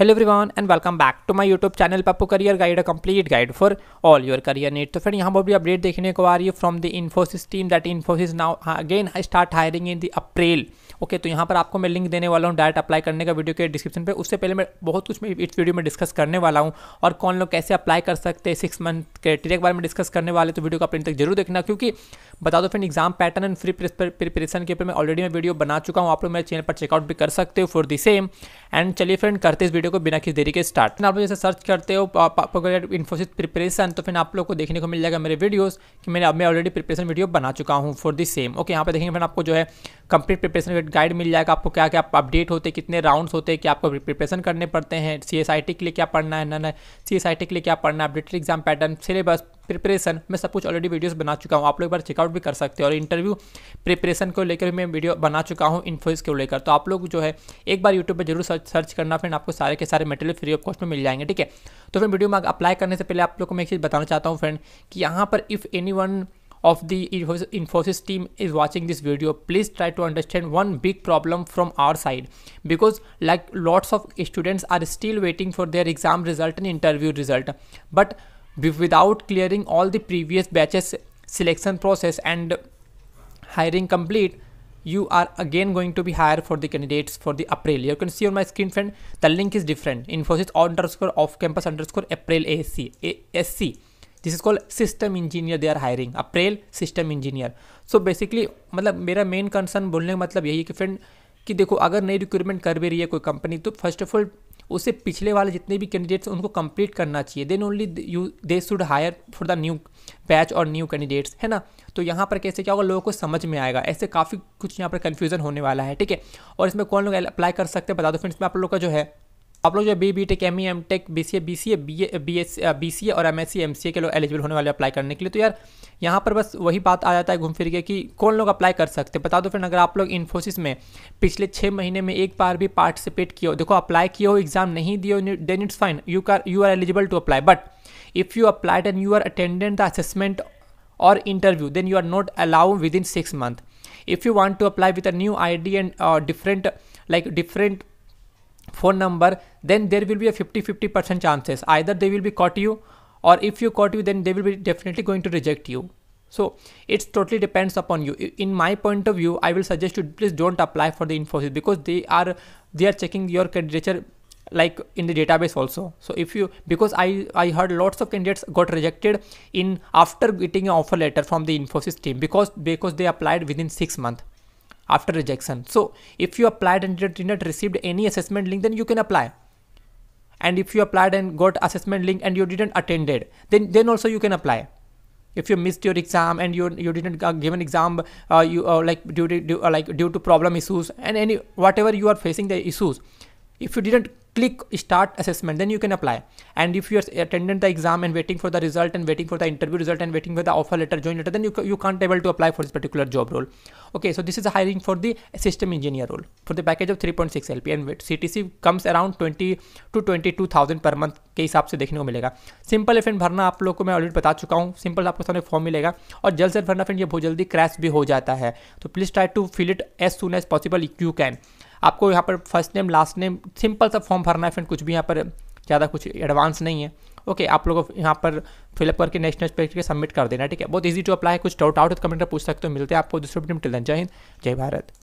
Hello everyone and welcome back to my YouTube channel Pappu career guide a complete guide for all your career need तो फिर यहाँ पर भी update देखने को आ रही है from the Infosys team that Infosys now again start hiring in the April okay तो यहाँ पर आपको मैं लिंक देने वाला हूँ डायरेक्ट अप्लाई करने का वीडियो के डिस्क्रिप्शन पर उससे पहले मैं बहुत कुछ मैं इस वीडियो में डिस्कस करने वाला हूँ और कौन लोग कैसे अप्लाई कर सकते हैं सिक्स मंथ क्राइटेरिया के बारे में डिस्कस करने वाले तो वीडियो को अपने तक जरूर देखना क्योंकि बता दो friend exam pattern and free preparation के ऊपर मैं ऑलरेडी मैं वीडियो बना चुका हूँ आप लोग मेरे चैनल पर चेकआउट भी कर सकते हो फॉर द सेम एंड चलिए फ्रेंड करते इस वीडियो को बिना किसी देरी के स्टार्ट आप लोग जैसे सर्च करते हो इन्फोसिस प्रिपरेशन तो फिर आप लोग को देखने को मिल जाएगा मेरे वीडियोस कि मैंने अब मैं ऑलरेडी प्रिपरेशन वीडियो बना चुका हूँ फॉर दी सेम ओके यहाँ पे देखेंगे फिर आपको जो है कंप्लीट प्रिपरेशन गाइड मिल जाएगा आपको क्या क्या अपडेट होते कितने राउंड्स होते क्या आपको प्रिपरेशन करने पड़ते हैं सी के लिए क्या पढ़ना है ना सी के लिए क्या पढ़ना है updated exam pattern syllabus preparation मैं सब कुछ ऑलरेडी वीडियोस बना चुका हूँ आप लोग एक बार चेकआउट भी कर सकते हैं और इंटरव्यू प्रिपरेशन को लेकर भी मैं वीडियो बना चुका हूँ इन्फोइस को लेकर तो आप लोग जो है एक बार यूट्यूब पर जरूर सर्च सर्च करना फ्रेंड आपको सारे के सारे मटेरियल फ्री ऑफ कॉस्ट में मिल जाएंगे ठीक है तो फिर वीडियो में अप्लाई करने से पहले आप लोग को मैं एक चीज़ बताना चाहता हूँ फ्रेंड कि यहाँ पर if any one of the Infosys team is watching this video, please try to understand one big problem from our side because like lots of students are still waiting for their exam result and interview result. But without clearing all the previous batches selection process and hiring complete you are again going to be hired for the candidates for the April. You can see on my screen friend, the link is different. Infosys underscore off campus underscore April ASC. ASC. This is called system engineer they are hiring. April system engineer. So basically मतलब मेरा main concern बोलने का मतलब यही कि friend कि देखो अगर नई रिक्रूटमेंट कर भी रही है कोई company तो first of all उसे पिछले वाले जितने भी कैंडिडेट्स उनको कंप्लीट करना चाहिए then only you they should hire for the new batch और न्यू कैंडिडेट्स है ना तो यहाँ पर कैसे क्या होगा लोगों को समझ में आएगा ऐसे काफ़ी कुछ यहाँ पर कन्फ्यूजन होने वाला है ठीक है और इसमें कौन लोग अप्लाई कर सकते हैं बता दो फ्रेंड्स में आप लोग का जो है आप लोग जो B B tech M E M tech B C A B C A B A B S B C A और M S C M C A के लोग एलिजिबल होने वाले अप्लाई करने के लिए तो यार यहाँ पर बस वही बात आ जाता है घूम फिर के कि कौन लोग अप्लाई कर सकते हैं बता दो फिर अगर आप लोग इन्फोसिस में पिछले छः महीने में एक बार भी पार्टिसिपेट किया हो देखो अप्लाई किया हो एग्जाम नहीं दिए हो देन इट्स फाइन यू कर you are eligible to apply but if you applied and you are attendant the assessment और interview then you are not allow within six month if you want to apply with a new I D and different like different phone number, then there will be a 50 50% chances. Either they will be caught you, or if you caught you, then they will be definitely going to reject you. So it totally depends upon you. In my point of view, I will suggest you please don't apply for the Infosys because they are they are checking your candidature like in the database also so if you because i i heard lots of candidates got rejected in after getting an offer letter from the infosys team because because they applied within 6 months after rejection. So if you applied and did not received any assessment link, then you can apply. And if you applied and got assessment link and you didn't attend it, then, then also you can apply. If you missed your exam and you you didn't give an exam, uh, you uh, like due to due, uh, like due to problem issues and any whatever you are facing the issues, if you didn't click start assessment then you can apply and if you are attending the exam and waiting for the result and waiting for the interview result and waiting for the offer letter join letter then you, you can't able to apply for this particular job role okay so this is a hiring for the system engineer role for the package of 3.6 lp and ctc comes around 20 to 22000 per month के हिसाब से देखने को मिलेगा simple इफेंट भरना आप लोग को मैं ऑलरेडी बता चुका हूँ सिंपल आपको सामने फॉर्म मिलेगा और जल्द से भरना फ्रेंड ये बहुत जल्दी क्रैश भी हो जाता है तो please try to fill it as soon as possible you can आपको यहाँ पर first name last name simple सा फॉर्म भरना है फ्रेंड कुछ भी यहाँ पर ज़्यादा कुछ एडवांस नहीं है ओके आप लोगों को यहाँ पर फिलअप करके नेक्स्ट नेक्स्ट पेज के सबमिट कर देना ठीक है बहुत ईजी टू अप्लाई है कुछ डाउट आउट कमेंट में पूछ सकते हो मिलते हैं आपको दूसरे टीम टिल जय हिंद जय भारत